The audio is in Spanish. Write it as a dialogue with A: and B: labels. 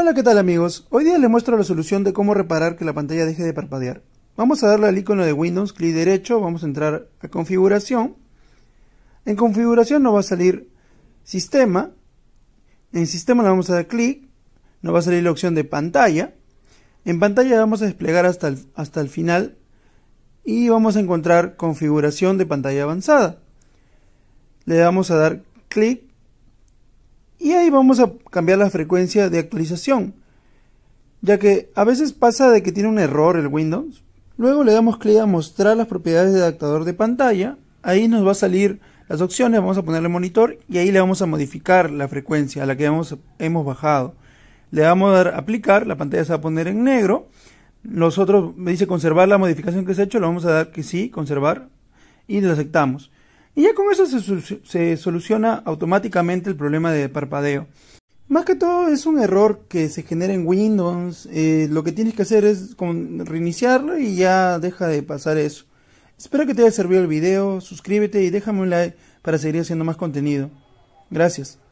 A: Hola, ¿qué tal amigos? Hoy día les muestro la solución de cómo reparar que la pantalla deje de parpadear. Vamos a darle al icono de Windows, clic derecho, vamos a entrar a configuración. En configuración nos va a salir sistema. En sistema le vamos a dar clic, nos va a salir la opción de pantalla. En pantalla vamos a desplegar hasta hasta el final y vamos a encontrar configuración de pantalla avanzada. Le vamos a dar clic y ahí vamos a cambiar la frecuencia de actualización, ya que a veces pasa de que tiene un error el Windows. Luego le damos clic a mostrar las propiedades de adaptador de pantalla. Ahí nos va a salir las opciones, vamos a ponerle monitor y ahí le vamos a modificar la frecuencia a la que hemos, bajado. Le vamos a dar aplicar, la pantalla se va a poner en negro. Nosotros me dice conservar la modificación que se ha hecho, le vamos a dar que sí, conservar y lo aceptamos. Y ya con eso se, soluciona automáticamente el problema de parpadeo. Más que todo es un error que se genera en Windows. Eh, lo que tienes que hacer es reiniciarlo y ya deja de pasar eso. Espero que te haya servido el video. Suscríbete y déjame un like para seguir haciendo más contenido. Gracias.